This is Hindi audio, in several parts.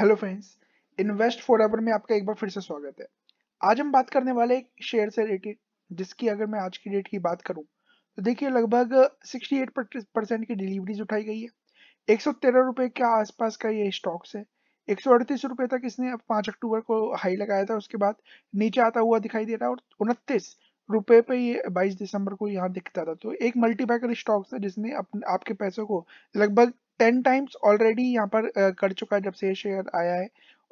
hello friends invest forever में आपका एक बार फिर से स्वागत है आज हम बात करने वाले एक शेयर से रिलेटेड जिसकी अगर मैं आज की डेट की बात करूं तो देखिए लगभग 68 परसेंट की डिलीवरीज उठाई गई है एक सौ के आसपास का ये स्टॉक्स है एक सौ तक इसने अब पाँच अक्टूबर को हाई लगाया था उसके बाद नीचे आता हुआ दिखाई दे रहा है और उनतीस रुपये पे ये 22 दिसंबर को यहाँ दिखता था तो एक मल्टीपैकर स्टॉक्स है जिसने अपने आपके पैसों को लगभग टेन टाइम्स ऑलरेडी यहाँ पर कर चुका है जब से ये शेयर आया है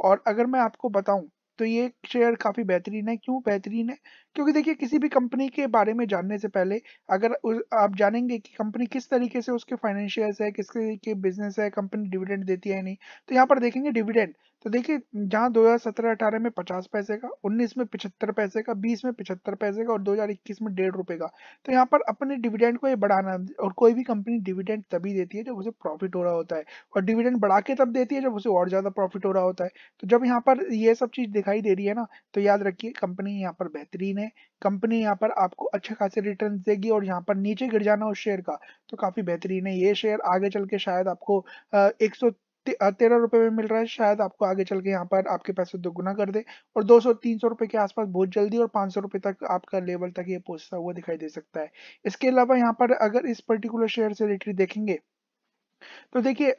और अगर मैं आपको बताऊं तो ये शेयर काफ़ी बेहतरीन है क्यों बेहतरीन है क्योंकि देखिए किसी भी कंपनी के बारे में जानने से पहले अगर आप जानेंगे कि कंपनी किस तरीके से उसके फाइनेंशियल्स है किस तरीके बिजनेस है कंपनी डिविडेंड देती है नहीं तो यहाँ पर देखेंगे डिविडेंड तो देखिए जहाँ 2017-18 में 50 पैसे का 19 में 75 पैसे का 20 में 75 पैसे का और 2021 में डेढ़ रुपए का तो यहाँ पर अपने डिविडेंड को ये बढ़ाना और कोई भी कंपनी डिविडेंड तभी देती है जब उसे प्रॉफिट हो रहा होता है और डिविडेंड बढ़ा के तब देती है जब उसे और ज़्यादा प्रॉफिट हो रहा होता है तो जब यहाँ पर ये सब चीज़ दिखाई दे रही है ना तो याद रखिए कंपनी यहाँ पर बेहतरीन है में कंपनी यहाँ पर आपको अच्छा खासे रिटर्न देगी और यहाँ पर नीचे गिर जाना उस शेयर का तो काफी बेहतरीन है ये शेयर आगे चल के शायद आपको एक तेरह रुपए में मिल रहा है शायद आपको आगे चल के यहाँ पर आपके पैसे दोगुना कर दे और दो सौ तीन सौ रुपए के आसपास बहुत जल्दी और पांच सौ रुपए तक आपका लेवल तक ये पहुंचता हुआ दिखाई दे सकता है इसके अलावा यहाँ पर अगर इस पर्टिकुलर शेयर से रिलेटेड देखेंगे तो देखिए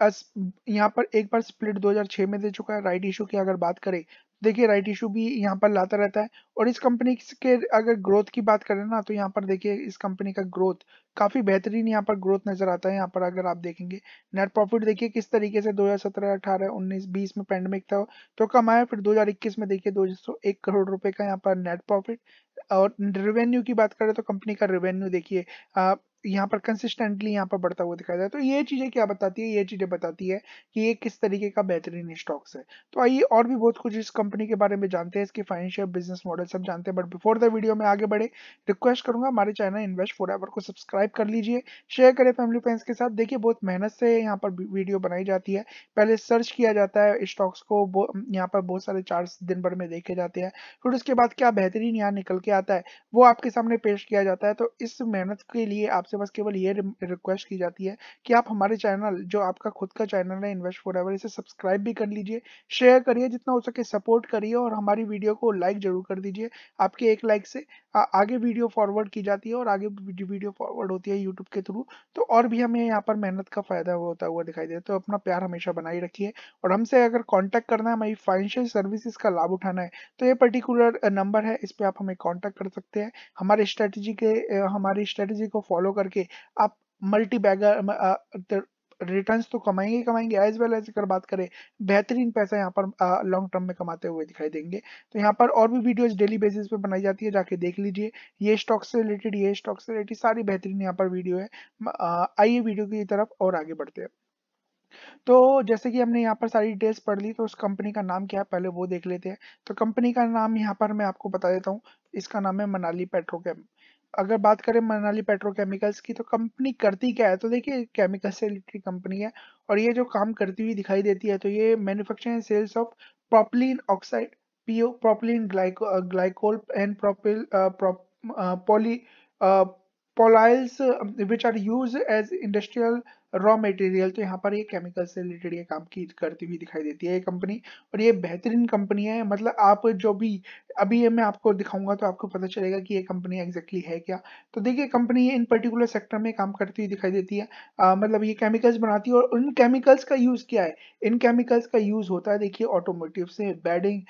यहाँ पर एक बार स्प्लिट 2006 में दे चुका है राइट इशू की अगर बात करें देखिए राइट इशू भी यहाँ पर लाता रहता है और इस कंपनी के अगर ग्रोथ की बात करें ना तो यहाँ पर देखिए इस कंपनी का ग्रोथ काफ़ी बेहतरीन यहाँ पर ग्रोथ नज़र आता है यहाँ पर अगर आप देखेंगे नेट प्रॉफिट देखिए किस तरीके से 2017, 18, 19, 20 में पैंडमिक था तो कम आया फिर 2021 में देखिए दो करोड़ रुपए का यहाँ पर नेट प्रॉफिट और रेवेन्यू की बात करें तो कंपनी का रेवेन्यू देखिए यहाँ पर कंसिस्टेंटली यहाँ पर बढ़ता हुआ दिखाई जाए तो ये चीज़ें क्या बताती है ये चीज़ें बताती है कि ये किस तरीके का बेहतरीन स्टॉक्स है तो आइए और भी बहुत कुछ इस कंपनी के बारे में जानते हैं इसके फाइनेंशियल बिजनेस मॉडल सब जानते हैं बट बिफोर द वीडियो में आगे बढ़े रिक्वेस्ट करूंगा हमारे चैनल इन्वेस्ट फॉर एवर को सब्सक्राइब कर लीजिए शेयर करें फैमिली फ्रेंड्स के साथ देखिए बहुत मेहनत से यहाँ पर वीडियो बनाई जाती है पहले सर्च किया जाता है स्टॉक्स को यहाँ पर बहुत सारे चार्ज दिन भर में देखे जाते हैं फिर उसके बाद क्या बेहतरीन यहाँ निकल के आता है वो आपके सामने पेश किया जाता है तो इस मेहनत के लिए आप आपसे बस केवल ये रिक्वेस्ट की जाती है कि आप हमारे चैनल जो आपका खुद का चैनल है इन्वेस्ट फॉर एवर इसे सब्सक्राइब भी कर लीजिए शेयर करिए जितना हो सके सपोर्ट करिए और हमारी वीडियो को लाइक जरूर कर दीजिए आपके एक लाइक से आ, आगे वीडियो फॉरवर्ड की जाती है और आगे वीडियो फॉरवर्ड होती है यूट्यूब के थ्रू तो और भी हमें यहाँ पर मेहनत का फायदा होता हुआ दिखाई देता है तो अपना प्यार हमेशा बनाए रखिए और हमसे अगर कॉन्टैक्ट करना है हमारी फाइनेंशियल सर्विसेज का लाभ उठाना है तो ये पर्टिकुलर नंबर है इस पर आप हमें कॉन्टैक्ट कर सकते हैं हमारे स्ट्रेटेजी के हमारी स्ट्रेटेजी को फॉलो करके आप मल्टी बैगर रिटर्न्स तो कमाएंगे कमाएंगे एज वेल एज अगर बात करें बेहतरीन पैसा यहाँ पर लॉन्ग टर्म में कमाते हुए दिखाई देंगे तो यहाँ पर और भी वीडियोस डेली बेसिस पे बनाई जाती है जाके देख लीजिए ये स्टॉक से रिलेटेड ये स्टॉक से रिलेटेड सारी बेहतरीन यहाँ पर वीडियो है आइए वीडियो की तरफ और आगे बढ़ते हैं तो जैसे कि हमने यहाँ पर सारी डिटेल्स पढ़ ली तो उस कंपनी का नाम क्या है पहले वो देख लेते हैं तो कंपनी का नाम यहाँ पर मैं आपको बता देता हूँ इसका नाम है मनाली पेट्रोकेम अगर बात करें मनाली पेट्रोकेमिकल्स की तो कंपनी करती क्या है तो देखिए केमिकल से रिलेटेड कंपनी है और ये जो काम करती हुई दिखाई देती है तो ये manufacturing and sales of propylene oxide PO propylene glyco glycol and propyl poly polyols which are use as industrial raw material तो यहाँ पर ये केमिकल से रिलेटेड ये काम की करती हुई दिखाई देती है ये कंपनी और ये बेहतरीन कंपनी है मतलब आप जो भी अभी ये मैं आपको दिखाऊंगा तो आपको पता चलेगा कि ये कंपनी एग्जैक्टली है क्या तो देखिए कंपनी इन पर्टिकुलर सेक्टर में काम करती हुई दिखाई देती है आ, मतलब ये केमिकल्स बनाती है और उन केमिकल्स का यूज़ क्या है इन केमिकल्स का यूज़ होता है देखिए ऑटोमोटिव से बेडिंग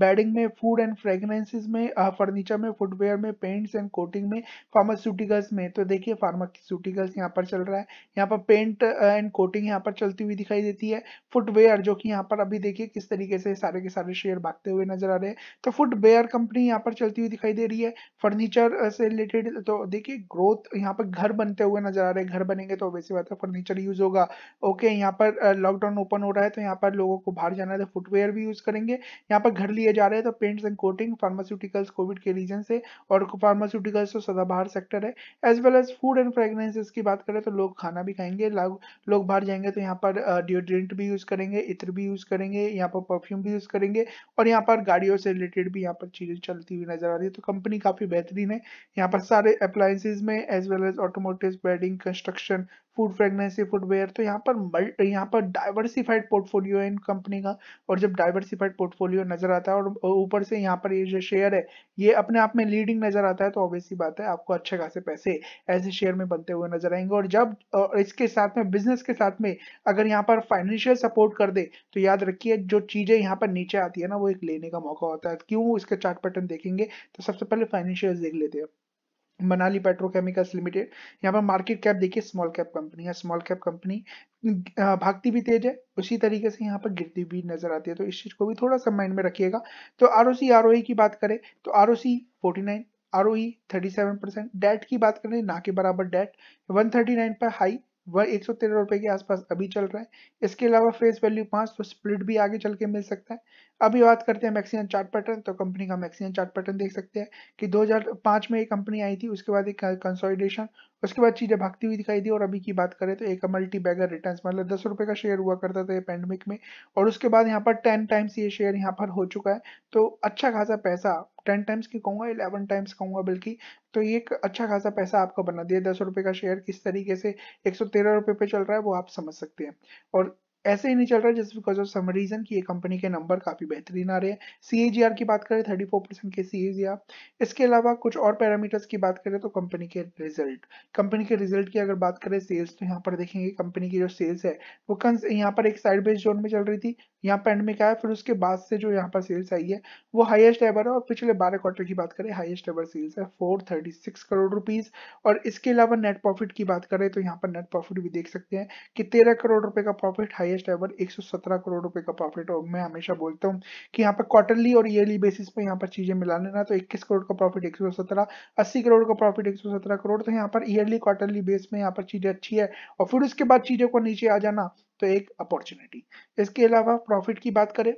बेडिंग में फूड एंड फ्रेगरेंसेज में फर्नीचर में फुटवेयर में पेंट्स एंड कोटिंग में फार्मास्यूटिकल्स में तो देखिए फार्मास्यूटिकल्स यहाँ पर चल रहा है यहाँ पर पेंट एंड कोटिंग यहाँ पर चलती हुई दिखाई देती है फुटवेयर जो कि यहाँ पर अभी देखिए किस तरीके से सारे के सारे शेयर भागते हुए नजर आ रहे हैं तो फुट फुटवेयर कंपनी यहाँ पर चलती हुई दिखाई दे रही है फर्नीचर से रिलेटेड तो देखिए ग्रोथ यहाँ पर घर बनते हुए नजर आ रहे हैं घर बनेंगे तो वैसे बात है फर्नीचर यूज होगा ओके यहाँ पर लॉकडाउन ओपन हो रहा है तो यहाँ पर लोगों को बाहर जाना है तो फुटवेयर भी यूज करेंगे यहाँ पर घर लिए जा रहे हैं तो paints and coating pharmaceuticals covid के रीजन से और फार्मास्यूटिकल्स तो सदाबहार सेक्टर है as well as food and fragrances की बात करें तो लोग खाना भी खाएंगे लोग बाहर जाएंगे तो यहाँ पर डिओड्रेंट भी यूज करेंगे इत्र भी यूज करेंगे यहाँ पर परफ्यूम भी यूज करेंगे और यहाँ पर गाड़ियों से रिलेटेड भी भी यहाँ पर चीजें चलती हुई नजर आ रही है तो कंपनी काफी बेहतरीन है यहाँ पर सारे अप्लायसेज में as well as automotive bedding construction food fragrance wear तो यहाँ पर यहाँ पर डाइवर्सिफाइड पोर्टफोलियो है इन कंपनी का और जब डाइवर्सिफाइड पोर्टफोलियो नजर आता है और ऊपर से यहाँ पर ये जो शेयर है ये अपने आप में लीडिंग नजर आता है तो ऑब्वियसली बात है आपको अच्छे खासे पैसे ऐसे शेयर में बनते हुए नजर आएंगे और जब और इसके साथ में बिजनेस के साथ में अगर यहाँ पर फाइनेंशियल सपोर्ट कर दे तो याद रखिए जो चीजें यहाँ पर नीचे आती है ना वो एक लेने का मौका होता है क्यों इसका चार्ट पैटर्न देखेंगे तो सबसे पहले फाइनेंशियल देख लेते हैं मनाली पेट्रोकेमिकल्स लिमिटेड यहाँ पर मार्केट कैप देखिए स्मॉल कैप कंपनी है स्मॉल कैप कंपनी भागती भी तेज है उसी तरीके से यहाँ पर गिरती भी नजर आती है तो इस चीज को भी थोड़ा सा माइंड में रखिएगा तो आर ओ आर की बात करें तो R O C forty nine R O thirty seven percent debt की बात करें ना के बराबर डेट वन थर्टी नाइन पर हाई वह एक सौ तेरह रुपए के आसपास अभी चल रहा है इसके अलावा फेस वैल्यू पांच तो स्प्लिट भी आगे चल के मिल सकता है अभी बात करते हैं मैक्सिमम चार्ट पैटर्न तो कंपनी का मैक्सिमम चार्ट पैटर्न देख सकते हैं कि 2005 में एक कंपनी आई थी उसके बाद एक कंसोलिडेशन उसके बाद चीज़ें भागती हुई दिखाई दी और अभी की बात करें तो एक मल्टी बैगर रिटर्न मतलब दस रुपये का शेयर हुआ करता था ये पैंडमिक में और उसके बाद यहाँ पर टेन टाइम्स ये शेयर यहाँ पर हो चुका है तो अच्छा खासा पैसा टेन टाइम्स की कहूँगा इलेवन टाइम्स कहूँगा बल्कि तो ये एक अच्छा खासा पैसा आपका बना दिया दस रुपये का शेयर किस तरीके से एक सौ तेरह रुपये पे चल रहा है वो आप समझ सकते हैं और ऐसे ही नहीं चल रहा है just because of some reason की कंपनी के नंबर काफ़ी बेहतरीन आ रहे हैं सी की बात करें थर्टी फोर परसेंट के सीएजीआर इसके अलावा कुछ और पैरामीटर्स की बात करें तो कंपनी के रिजल्ट कंपनी के रिजल्ट की अगर बात करें सेल्स तो यहाँ पर देखेंगे कंपनी की जो सेल्स है वो कंस यहाँ पर एक साइड बेस जोन में चल रही थी यहाँ पर एंड में क्या है फिर उसके बाद से जो यहाँ पर सेल्स आई है वो हाईएस्ट एवर है और पिछले बारह क्वार्टर की बात करें हाईएस्ट एवर सेल्स है 436 करोड़ रुपीस और इसके अलावा नेट प्रॉफिट की बात करें तो यहाँ पर नेट प्रॉफिट भी देख सकते हैं कि तेरह करोड़ रुपए का प्रॉफिट हाईएस्ट एवर 117 करोड़ रुपए का प्रॉफिट और मैं हमेशा बोलता हूँ कि यहाँ पर क्वार्टरली और ईयरली बेसिस पे यहाँ पर चीजें मिला लेना तो इक्कीस करोड़ का प्रॉफिट एक सौ करोड़ का प्रॉफिट एक करोड़ तो यहाँ पर ईयरली क्वार्टरली बेस में यहाँ पर चीजें अच्छी है और फिर उसके बाद चीजों को नीचे आ जाना तो एक अपॉर्चुनिटी इसके अलावा प्रॉफिट की बात करें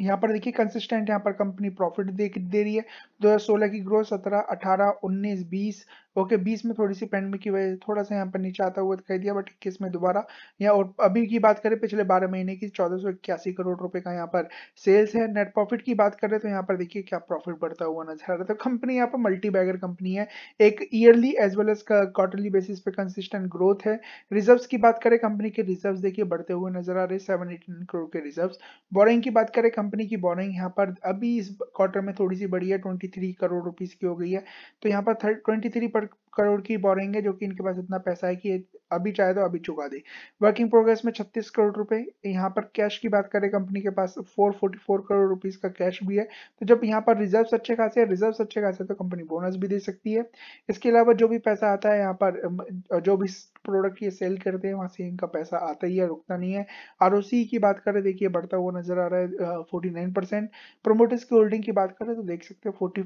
यहाँ पर देखिए कंसिस्टेंट यहाँ पर कंपनी प्रॉफिट दे दे रही है 2016 की ग्रोथ 17, 18, 19, 20 ओके 20 में थोड़ी सी पेंडमिक की वजह से थोड़ा सा यहाँ पर नीचे आता हुआ दिखाई दिया बट इक्कीस में दोबारा यहाँ और अभी की बात करें पिछले 12 महीने की चौदह करोड़ रुपए का यहाँ पर सेल्स है नेट प्रॉफिट की बात करें तो यहाँ पर देखिए क्या प्रॉफिट बढ़ता हुआ नजर आ रहा है तो कंपनी यहाँ पर मल्टी बैगर कंपनी है एक yearly as well as quarterly basis पे कंसिस्टेंट ग्रोथ है रिजर्व की बात करें कंपनी के रिजर्व देखिए बढ़ते हुए नजर आ रहे सेवन करोड़ के रिजर्व बोरिंग की बात करें कंपनी की बोरिंग यहाँ पर अभी इस क्वार्टर में थोड़ी सी बढ़ी है ट्वेंटी थ्री करोड़ रुपीज़ की हो गई है तो यहाँ पर ट्वेंटी थ्री करोड़ की बोरिंग है जो कि इनके पास इतना पैसा है कि अभी चाहे तो अभी चुका दे वर्किंग प्रोग्रेस में 36 करोड़ रुपए यहाँ पर कैश की बात करें कंपनी के पास 444 करोड़ रुपीस का कैश भी है तो जब यहाँ पर रिजर्व अच्छे खासे है रिजर्व अच्छे खासे तो कंपनी बोनस भी दे सकती है इसके अलावा जो भी पैसा आता है यहाँ पर जो भी प्रोडक्ट ये सेल करते हैं वहाँ से इनका पैसा आता ही है रुकता नहीं है आर की बात करें देखिए बढ़ता हुआ नजर आ रहा है फोर्टी प्रोमोटर्स की होल्डिंग की बात करें तो देख सकते हैं फोर्टी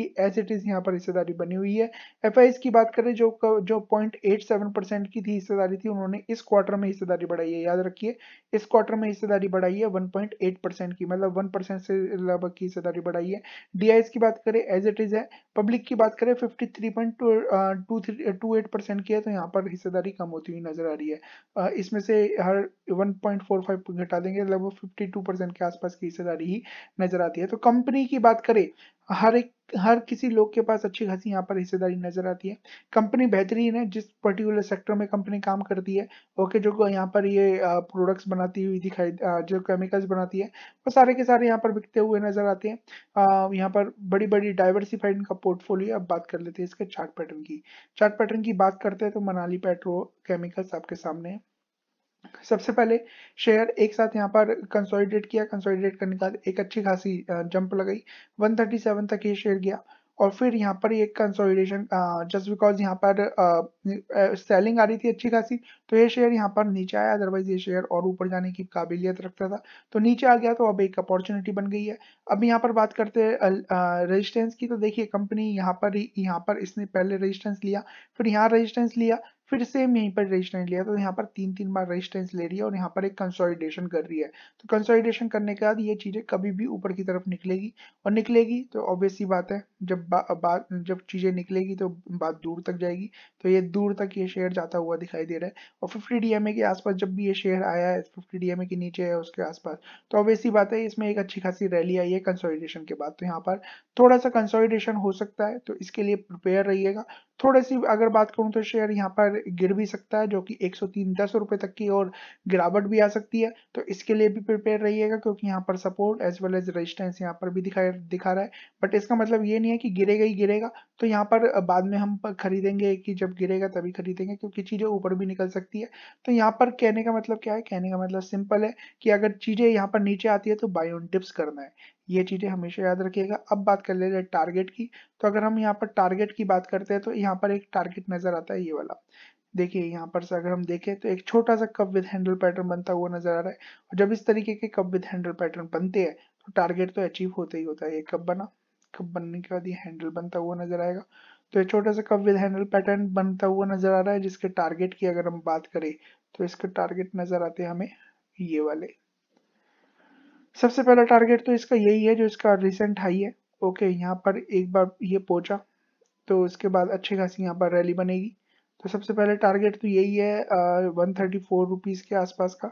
की एज इट इज यहाँ पर हिस्सेदारी बनी हुई है रही है एफ की बात करें जो जो 0.87 परसेंट की थी हिस्सेदारी थी उन्होंने इस क्वार्टर में हिस्सेदारी बढ़ाई है याद रखिए इस क्वार्टर में हिस्सेदारी बढ़ाई है 1.8 परसेंट की मतलब 1 परसेंट से लगभग की हिस्सेदारी बढ़ाई है डी की बात करें एज इट इज है पब्लिक की बात करें फिफ्टी परसेंट uh, की है तो यहाँ पर हिस्सेदारी कम होती हुई नजर आ रही है इसमें से हर वन घटा देंगे लगभग फिफ्टी के आसपास की हिस्सेदारी ही नजर आती है तो कंपनी की बात करें हर एक हर किसी लोग के पास अच्छी खासी यहाँ पर हिस्सेदारी नजर आती है कंपनी बेहतरीन है जिस पर्टिकुलर सेक्टर में कंपनी काम करती है ओके जो यहाँ पर ये प्रोडक्ट्स बनाती हुई दिखाई जो केमिकल्स बनाती है वो सारे के सारे यहाँ पर बिकते हुए नजर आते हैं यहाँ पर बड़ी बड़ी डाइवर्सिफाइड इनका पोर्टफोलियो अब बात कर लेते हैं इसके चार्ट पैटर्न की चार्ट पैटर्न की बात करते हैं तो मनाली पेट्रो केमिकल्स आपके सामने है सबसे पहले शेयर एक साथ यहाँ पर कंसोलिडेट किया कंसोलिडेट करने के बाद एक अच्छी खासी जंप लगाई 137 तक ये शेयर गया और फिर यहाँ पर एक कंसोलिडेशन जस्ट बिकॉज यहाँ पर सेलिंग आ रही थी अच्छी खासी तो ये शेयर यहाँ पर नीचे आया अदरवाइज ये शेयर और ऊपर जाने की काबिलियत रखता था तो नीचे आ गया तो अब एक अपॉर्चुनिटी बन गई है अब यहाँ पर बात करते हैं रेजिस्टेंस की तो देखिए कंपनी यहाँ पर यहाँ पर इसने पहले रजिस्टेंस लिया फिर यहाँ रजिस्टेंस लिया फिर सेम यहीं पर रेजिस्टेंस लिया तो यहाँ पर तीन तीन बार रेजिस्टेंस ले रही है और यहाँ पर एक कंसोलिडेशन कर रही है तो कंसोलिडेशन करने के बाद ये चीज़ें कभी भी ऊपर की तरफ निकलेगी और निकलेगी तो ऑब्वियसली बात है जब बात जब चीज़ें निकलेगी तो बात दूर तक जाएगी तो ये दूर तक ये शेयर जाता हुआ दिखाई दे रहा है और फिफ्टी डी के आसपास जब भी ये शेयर आया है फिफ्टी डी के नीचे है उसके आसपास तो ऑब्वियसली बात है इसमें एक अच्छी खासी रैली आई है कंसोलिडेशन के बाद तो यहाँ पर थोड़ा सा कंसोलिडेशन हो सकता है तो इसके लिए प्रिपेयर रहिएगा थोड़ी सी अगर बात करूँ तो शेयर यहाँ पर गिर भी सकता है जो कि एक सौ रुपए तक की और गिरावट भी आ सकती है तो इसके लिए भी प्रिपेयर रहिएगा क्योंकि यहाँ पर support as well as resistance यहाँ पर भी दिखा दिखा रहा है बट इसका मतलब ये नहीं है कि गिरेगा ही गिरेगा तो यहाँ पर बाद में हम खरीदेंगे कि जब गिरेगा तभी खरीदेंगे क्योंकि चीज़ें ऊपर भी निकल सकती है तो यहाँ पर कहने का मतलब क्या है कहने का मतलब सिंपल है कि अगर चीज़ें यहाँ पर नीचे आती है तो बायोन टिप्स करना है ये चीज़ें हमेशा याद रखिएगा अब बात कर लेते हैं टारगेट की तो अगर हम यहाँ पर टारगेट की बात करते हैं तो यहाँ पर एक टारगेट नज़र आता है ये वाला देखिए यहाँ पर से अगर हम देखें तो एक छोटा सा कप विद हैंडल पैटर्न बनता हुआ नजर आ रहा है और जब इस तरीके के कप विद हैंडल पैटर्न बनते हैं तो टारगेट तो अचीव होता ही होता है ये कप बना कप बनने के बाद ये हैंडल बनता हुआ नजर आएगा तो ये छोटा सा कप विद हैंडल पैटर्न बनता हुआ नजर आ रहा है जिसके टारगेट की अगर हम बात करें तो इसके टारगेट नजर आते हैं हमें ये वाले सबसे पहला टारगेट तो इसका यही है जो इसका रिसेंट हाई है ओके यहाँ पर एक बार ये पहुँचा तो उसके बाद अच्छी खासी यहाँ पर रैली बनेगी तो सबसे पहले टारगेट तो यही है वन थर्टी फोर रुपीज़ के आसपास का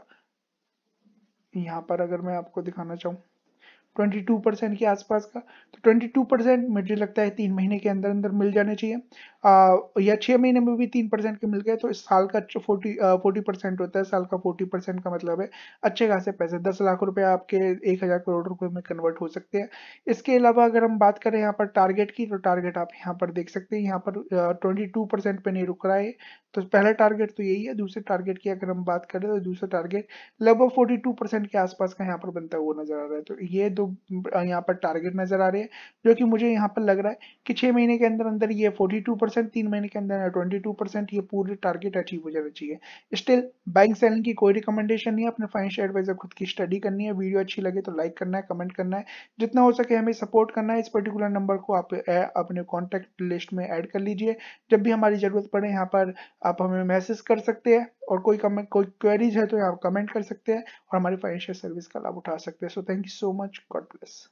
यहाँ पर अगर मैं आपको दिखाना चाहूँ 22 परसेंट के आसपास का तो 22 परसेंट मुझे लगता है तीन महीने के अंदर अंदर मिल जाने चाहिए या छह महीने में भी तीन परसेंट के मिल गए तो इस साल का अच्छा फोर्टी फोर्टी परसेंट होता है साल का फोर्टी परसेंट का मतलब है अच्छे खासे पैसे दस लाख रुपए आपके एक हज़ार करोड़ रुपए में कन्वर्ट हो सकते हैं इसके अलावा अगर हम बात करें यहाँ पर टारगेट की तो टारगेट आप यहाँ पर देख सकते हैं यहाँ पर ट्वेंटी टू परसेंट पे नहीं रुक रहा है तो पहला टारगेट तो यही है दूसरे टारगेट की अगर हम बात करें तो दूसरा टारगेट लगभग फोर्टी टू परसेंट के आसपास का यहाँ पर बनता हुआ नजर आ रहा है तो ये दो यहाँ पर टारगेट नजर आ रहे हैं जो कि मुझे यहाँ पर लग रहा है कि छह महीने के अंदर अंदर ये फोर्टी टू परसेंट परसेंट तीन महीने के अंदर ट्वेंटी टू परसेंट ये पूरे टारगेट अचीव हो जाना चाहिए स्टिल बैंक सेलिंग की कोई रिकमेंडेशन नहीं है अपने फाइनेंशियल एडवाइजर खुद की स्टडी करनी है वीडियो अच्छी लगे तो लाइक करना है कमेंट करना है जितना हो सके हमें सपोर्ट करना है इस पर्टिकुलर नंबर को आप eh, अपने कॉन्टैक्ट लिस्ट में ऐड कर लीजिए जब भी हमारी ज़रूरत पड़े यहाँ पर आप हमें मैसेज कर सकते हैं और कोई कमेंट कोई क्वेरीज है तो आप कमेंट कर सकते हैं और हमारी फाइनेंशियल सर्विस का लाभ उठा सकते हैं so thank you so much God bless